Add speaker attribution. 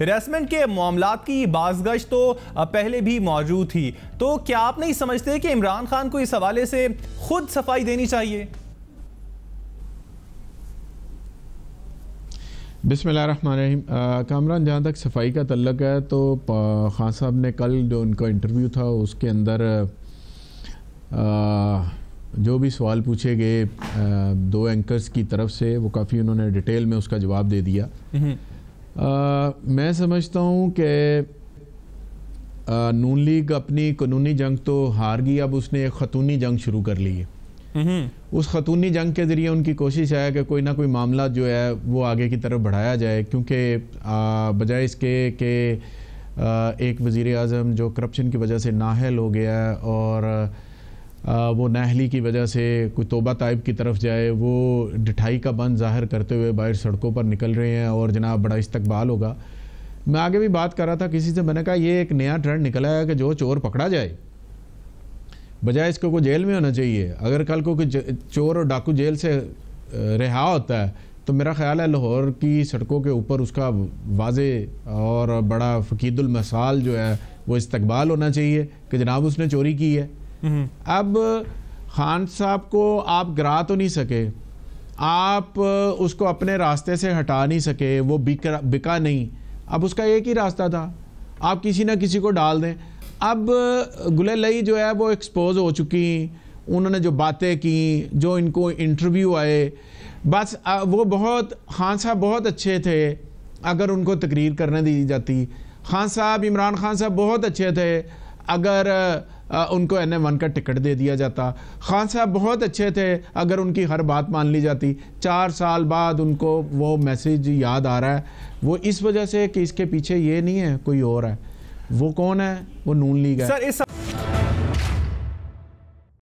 Speaker 1: Harassment के मामला की बाजगश तो पहले भी मौजूद थी तो क्या आप नहीं समझते कि इमरान खान को इस हवाले से खुद सफाई देनी चाहिए बिसमीम कामरान जहाँ तक सफाई का तल्लक है तो ख़ान साहब ने कल जो उनका इंटरव्यू था उसके अंदर आ, जो भी सवाल पूछे गए दो एंकर्स की तरफ से वो काफ़ी उन्होंने डिटेल में उसका जवाब दे दिया हम्म। मैं समझता हूँ कि नून लीग अपनी कानूनी जंग तो हार गई अब उसने एक खतूनी जंग शुरू कर ली है हम्म। उस खतूनी जंग के ज़रिए उनकी कोशिश है कि कोई ना कोई मामला जो है वो आगे की तरफ बढ़ाया जाए क्योंकि बजाय इसके कि एक वज़ी अजम जो करप्शन की वजह से नाहल हो गया और वो नाहली की वजह से कोई तोबा ताइब की तरफ जाए वो डिठाई का बंद जाहिर करते हुए बाहर सड़कों पर निकल रहे हैं और जनाब बड़ा इस्तकबाल होगा मैं आगे भी बात कर रहा था किसी से मैंने कहा ये एक नया ट्रेंड निकला है कि जो चोर पकड़ा जाए बजाय इसको को जेल में होना चाहिए अगर कल को चोर और डाकू जेल से रिहा होता है तो मेरा ख्याल है लाहौर की सड़कों के ऊपर उसका वाज और बड़ा फ़कीदुलमसाल जो है वो इस्तबाल होना चाहिए कि जनाब उसने चोरी की है अब खान साहब को आप गिरा तो नहीं सके आप उसको अपने रास्ते से हटा नहीं सके वो बिका बिका नहीं अब उसका एक ही रास्ता था आप किसी ना किसी को डाल दें अब गुले लई जो है वो एक्सपोज हो चुकी उन्होंने जो बातें की जो इनको इंटरव्यू आए बस वो बहुत खान साहब बहुत अच्छे थे अगर उनको तकरीर करने दी जाती खान साहब इमरान खान साहब बहुत अच्छे थे अगर उनको एन वन का टिकट दे दिया जाता खान साहब बहुत अच्छे थे अगर उनकी हर बात मान ली जाती चार साल बाद उनको वो मैसेज याद आ रहा है वो इस वजह से कि इसके पीछे ये नहीं है कोई और है वो कौन है वो नून लीग है सर इस